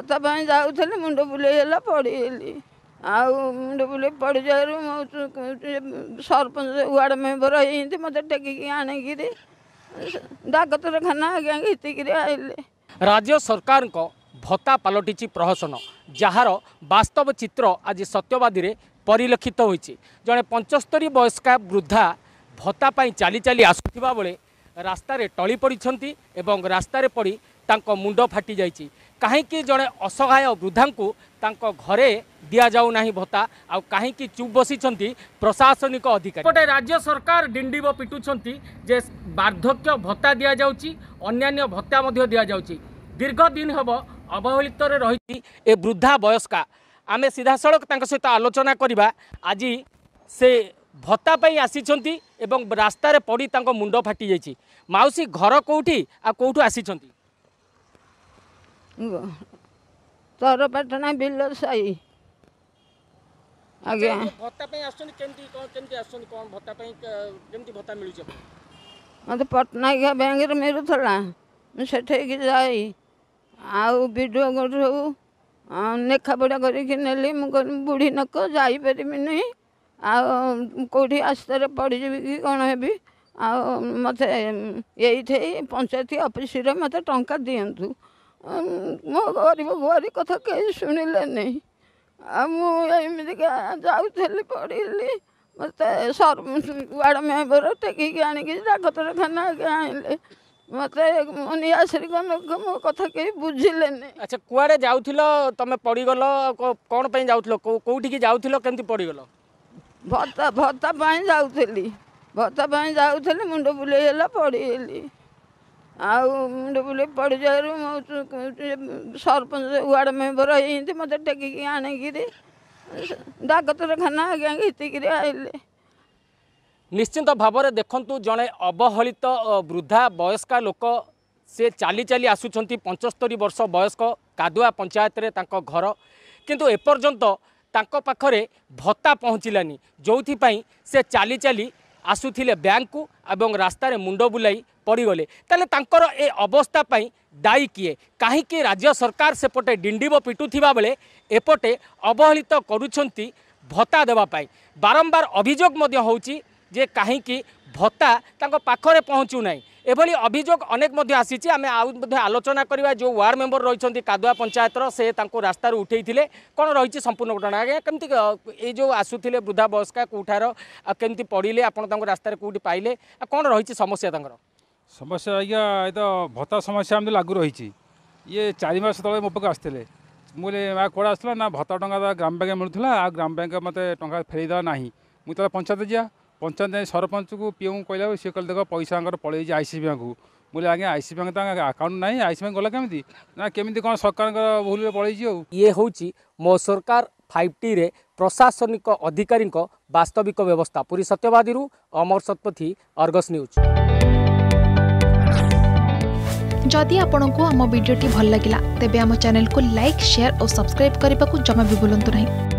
କଥା ପାଇଁ ଯାଉଥିଲି ମୁଣ୍ଡ ବୁଲେଇ ହେଲା ପଡ଼ିଗଲି ଆଉ ମୁଣ୍ଡ ବୁଲେଇ ପଡ଼ିଯିବାରୁ ସରପଞ୍ଚ ୱାର୍ଡ଼ ମେମ୍ବର ହେଇଛନ୍ତି ମୋତେ ଟେକିକି ଆଣିକିରି ଡାକ୍ତରଖାନା ଆଜ୍ଞା ଘିତିକିରି ଆଇଲେ ରାଜ୍ୟ ସରକାରଙ୍କ ଭତ୍ତା ପାଲଟିଛି ପ୍ରହସନ ଯାହାର ବାସ୍ତବ ଚିତ୍ର ଆଜି ସତ୍ୟବାଦୀରେ ପରିଲକ୍ଷିତ ହୋଇଛି ଜଣେ ପଞ୍ଚସ୍ତରୀ ବୟସ୍କା ବୃଦ୍ଧା ଭତ୍ତା ପାଇଁ ଚାଲି ଚାଲି ଆସୁଥିବା ବେଳେ রাস্তায় টলি পড়ছেন এবং রাস্তায় পড়ি তাঁক মুন্ড ফাটি যাই কাহিকি জনে অসহায় বৃদ্ধাঙ্কু তাঁক ঘরে দিয়া যাও না ভত্তা আহি চুপ বসিছেন প্রশাসনিক অধিকারী গোটে রাজ্য সরকার ডিণ্ডিব পিটুছেন যে বার্ধক্য ভত্তা দিয়া যাচ্ছি অন্যান্য ভত্তা দিয়া যাচ্ছি দীর্ঘদিন হব অবহেলিতরে রয়েছে এ বৃদ্ধা বয়স্কা আমি সিধাসলখ তাঁর সহ আলোচনা করা আজ সে ভত্তা পাই আসিছন্তি এবং রাস্তার পড়ি তা মুন্ড ফাটি যাই মাউসী ঘর কোটি আউঠু আসিছেন তরপাটনা বিল সাই আজ্ঞা ভত্তা পাই আসছন্তি কেমতি কোন কেমতি যাই আউ ভিডিও করু নেলি মু বুড়ি নক যাইপারিমি ଆଉ କେଉଁଠି ଆସ୍ତରେ ପଡ଼ିଯିବି କି କ'ଣ ହେବି ଆଉ ମୋତେ ଏଇଠି ପଞ୍ଚାୟତ ଅଫିସରେ ମୋତେ ଟଙ୍କା ଦିଅନ୍ତୁ ମୋ ଗରିବ ଗୁହାରି କଥା କେହି ଶୁଣିଲେ ନାହିଁ ଆଉ ମୁଁ ଏମିତିକା ଯାଉଥିଲି ପଡ଼ିଲି ମୋତେ ସର ୱାର୍ଡ଼ ମେମ୍ବର ଟେକିକି ଆଣିକି ଡାକ୍ତରଖାନା ଆଣିଲେ ମୋତେ ଆଶ୍ରିକ ମୋ କଥା କେହି ବୁଝିଲେନି ଆଚ୍ଛା କୁଆଡ଼େ ଯାଉଥିଲ ତମେ ପଡ଼ିଗଲ କ'ଣ ପାଇଁ ଯାଉଥିଲ କେଉଁଠିକି ଯାଉଥିଲ କେମିତି ପଡ଼ିଗଲ ଭତ୍ତା ଭତ୍ତା ପାଇଁ ଯାଉଥିଲି ଭତ୍ତା ପାଇଁ ଯାଉଥିଲି ମୁଣ୍ଡ ବୁଲେଇ ହେଲା ପଡ଼ିଗଲି ଆଉ ମୁଣ୍ଡ ବୁଲେଇ ପଡ଼ିଯିବାରୁ ମୁଁ ସରପଞ୍ଚ ୱାର୍ଡ଼ ମେମ୍ବର ହେଇଛନ୍ତି ମୋତେ ଟେକିକି ଆଣିକିରି ଡାକ୍ତରଖାନା ଆଜ୍ଞା ଘିତିକିରି ଆଇଲେ ନିଶ୍ଚିନ୍ତ ଭାବରେ ଦେଖନ୍ତୁ ଜଣେ ଅବହଳିତ ବୃଦ୍ଧା ବୟସ୍କା ଲୋକ ସେ ଚାଲି ଚାଲି ଆସୁଛନ୍ତି ପଞ୍ଚସ୍ତରୀ ବର୍ଷ ବୟସ୍କ କାଦୁଆ ପଞ୍ଚାୟତରେ ତାଙ୍କ ଘର କିନ୍ତୁ ଏପର୍ଯ୍ୟନ୍ତ ତାଙ୍କ ପାଖରେ ଭତ୍ତା ପହଞ୍ଚିଲାନି ଯେଉଁଥିପାଇଁ ସେ ଚାଲି ଚାଲି ଆସୁଥିଲେ ବ୍ୟାଙ୍କକୁ ଏବଂ ରାସ୍ତାରେ ମୁଣ୍ଡ ବୁଲାଇ ପଡ଼ିଗଲେ ତାହେଲେ ତାଙ୍କର ଏ ଅବସ୍ଥା ପାଇଁ ଦାୟୀ କିଏ କାହିଁକି ରାଜ୍ୟ ସରକାର ସେପଟେ ଡିଣ୍ଡିବ ପିଟୁଥିବା ବେଳେ ଏପଟେ ଅବହେଳିତ କରୁଛନ୍ତି ଭତ୍ତା ଦେବା ପାଇଁ ବାରମ୍ବାର ଅଭିଯୋଗ ମଧ୍ୟ ହେଉଛି ଯେ କାହିଁକି ଭତ୍ତା ତାଙ୍କ ପାଖରେ ପହଞ୍ଚୁନାହିଁ ଏଭଳି ଅଭିଯୋଗ ଅନେକ ମଧ୍ୟ ଆସିଛି ଆମେ ଆଉ ମଧ୍ୟ ଆଲୋଚନା କରିବା ଯେଉଁ ୱାର୍ଡ଼ ମେମ୍ବର ରହିଛନ୍ତି କାଦୁଆ ପଞ୍ଚାୟତର ସେ ତାଙ୍କୁ ରାସ୍ତାରୁ ଉଠେଇଥିଲେ କ'ଣ ରହିଛି ସମ୍ପୂର୍ଣ୍ଣ ଘଟଣା ଆଜ୍ଞା କେମିତି ଏଇ ଯେଉଁ ଆସୁଥିଲେ ବୃଦ୍ଧା ବୟସ୍କା କେଉଁଠାର ଆଉ କେମିତି ପଡ଼ିଲେ ଆପଣ ତାଙ୍କୁ ରାସ୍ତାରେ କେଉଁଠି ପାଇଲେ ଆଉ କ'ଣ ରହିଛି ସମସ୍ୟା ତାଙ୍କର ସମସ୍ୟା ଆଜ୍ଞା ଏ ତ ଭତ୍ତା ସମସ୍ୟା ଏମିତି ଲାଗୁ ରହିଛି ଇଏ ଚାରି ମାସ ତଳେ ମୋ ପାଖକୁ ଆସିଥିଲେ ମୁଁ କହିଲି ମା କୁଆଡ଼େ ଆସିଥିଲା ନା ଭତ୍ତା ଟଙ୍କା ଗ୍ରାମ ବ୍ୟାଙ୍କ ମିଳୁଥିଲା ଆଉ ଗ୍ରାମ ବ୍ୟାଙ୍କ ମୋତେ ଟଙ୍କା ଫେରେଇଦେବା ନାହିଁ ମୁଁ ତାହେଲେ ପଞ୍ଚାୟତ ଯିବା ପଞ୍ଚାୟତ ଯାଇ ସରପଞ୍ଚକୁ ପିଓଙ୍କୁ କହିଲା ସିଏ କହିଲେ ଦେଖ ପଇସା ତାଙ୍କର ପଳେଇଛି ଆଇ ସି ବ୍ୟାଙ୍କକୁ ବୋଲେ ଆଜ୍ଞା ଆଇ ସି ବ୍ୟାଙ୍କ ତାଙ୍କ ଆକାଉଣ୍ଟ ନାହିଁ ଆଇ ସି ବ୍ୟାଙ୍କ ଗଲା କେମିତି ନା କେମିତି କ'ଣ ସରକାରଙ୍କର ଭୁଲରେ ପଳେଇଛି ଆଉ ଇଏ ହେଉଛି ମୋ ସରକାର ଫାଇଭ୍ ଟିରେ ପ୍ରଶାସନିକ ଅଧିକାରୀଙ୍କ ବାସ୍ତବିକ ବ୍ୟବସ୍ଥା ପୁରୀ ସତ୍ୟବାଦୀରୁ ଅମର ଶତପଥୀ ଅର୍ଗସ୍ ନ୍ୟୁଜ୍ ଯଦି ଆପଣଙ୍କୁ ଆମ ଭିଡ଼ିଓଟି ଭଲ ଲାଗିଲା ତେବେ ଆମ ଚ୍ୟାନେଲକୁ ଲାଇକ୍ ସେୟାର ଓ ସବସ୍କ୍ରାଇବ୍ କରିବାକୁ ଜମା ବି ଭୁଲନ୍ତୁ ନାହିଁ